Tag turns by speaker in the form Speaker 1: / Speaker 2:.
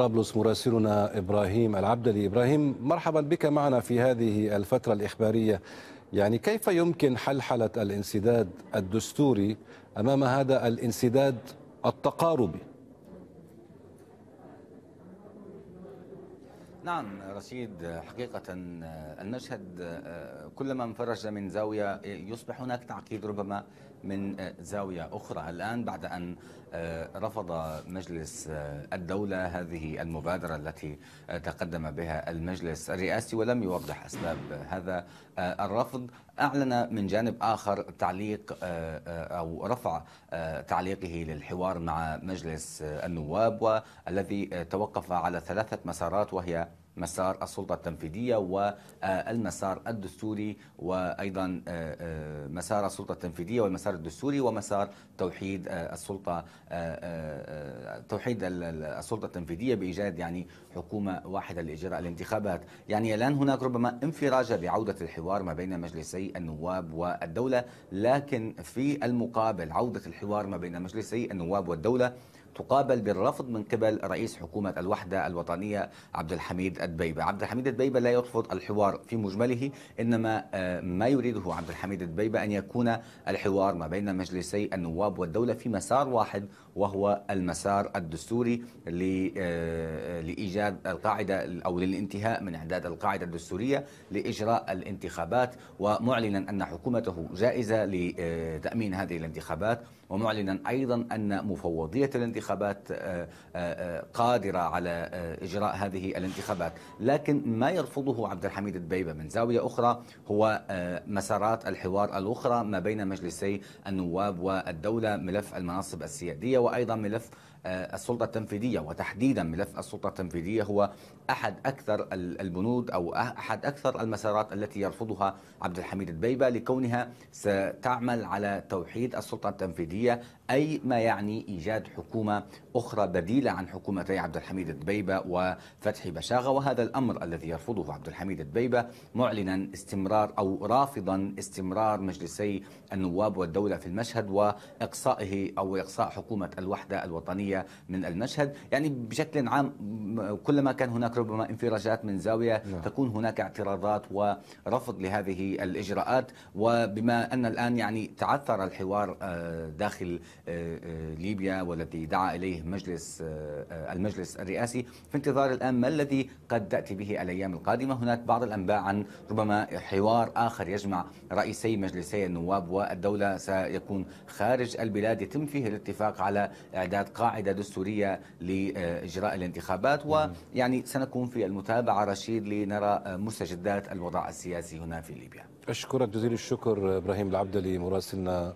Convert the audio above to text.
Speaker 1: طرابلس مراسلنا ابراهيم العبدلي ابراهيم مرحبا بك معنا في هذه الفتره الاخباريه يعني كيف يمكن حلحله الانسداد الدستوري امام هذا الانسداد التقاربي نعم رشيد حقيقة آه، المشهد آه، كلما انفرج من زاوية آه، يصبح هناك تعقيد ربما من زاوية أخرى الآن بعد أن رفض مجلس الدولة هذه المبادرة التي تقدم بها المجلس الرئاسي ولم يوضح أسباب هذا الرفض أعلن من جانب آخر تعليق أو رفع تعليقه للحوار مع مجلس النواب والذي توقف على ثلاثة مسارات وهي مسار السلطة التنفيذية والمسار الدستوري وأيضا آه، آه، مسار السلطة التنفيذية والمسار الدستوري ومسار توحيد آه، السلطة توحيد السلطة التنفيذية بإيجاد يعني حكومة واحدة لإجراء الانتخابات يعني الآن هناك ربما انفراجة بعودة الحوار ما بين مجلسي النواب والدولة لكن في المقابل عودة الحوار ما بين مجلسي النواب والدولة تقابل بالرفض من قبل رئيس حكومة الوحدة الوطنية عبد الحميد الدبيبة عبد الحميد الدبيبة لا يرفض الحوار في مجمله إنما آه، ما يريده عبد الحميد الدبيبة أن يكون الحوار ما بين مجلسي النواب والدولة في مسار واحد وهو المسار الدستوري آه، لإيجاد القاعدة أو للانتهاء من إعداد القاعدة الدستورية لإجراء الانتخابات ومعلنا أن حكومته جائزة لتأمين هذه الانتخابات ومعلنا أيضا أن مفوضية الانتخابات آه، آه، آه، قادرة على إجراء هذه الانتخابات لكن ما يرفضه عبد الحميد البيبة من زاوية أخرى هو مسارات الحوار الأخرى ما بين مجلسي النواب والدولة ملف المناصب السيادية وأيضا ملف السلطة التنفيذية وتحديدا ملف السلطة التنفيذية هو أحد أكثر البنود أو أحد أكثر المسارات التي يرفضها عبد الحميد البيبة لكونها ستعمل على توحيد السلطة التنفيذية السعودية أي ما يعني إيجاد حكومة أخرى بديلة عن حكومتي عبد الحميد الدبيبة وفتحي بشاغة وهذا الأمر الذي يرفضه عبد الحميد الدبيبة معلنا استمرار أو رافضا استمرار مجلسي النواب والدولة في المشهد وإقصائه أو إقصاء حكومة الوحدة الوطنية من المشهد يعني بشكل عام كلما كان هناك ربما انفراجات من زاوية نعم. تكون هناك اعتراضات ورفض لهذه الإجراءات وبما أن الآن يعني تعثر الحوار داخل آه، داخل آه، آه، ليبيا والتي دعا إليه مجلس آه، المجلس الرئاسي في انتظار الآن ما الذي قد تأتي به الأيام القادمة هناك بعض الأنباء عن ربما حوار آخر يجمع رئيسي مجلسي النواب والدولة سيكون خارج البلاد يتم فيه الاتفاق على إعداد قاعدة دستورية لإجراء الانتخابات ويعني سنكون في المتابعة رشيد لنرى مستجدات الوضع السياسي هنا في ليبيا أشكرك جزيل الشكر إبراهيم العبدلي مراسلنا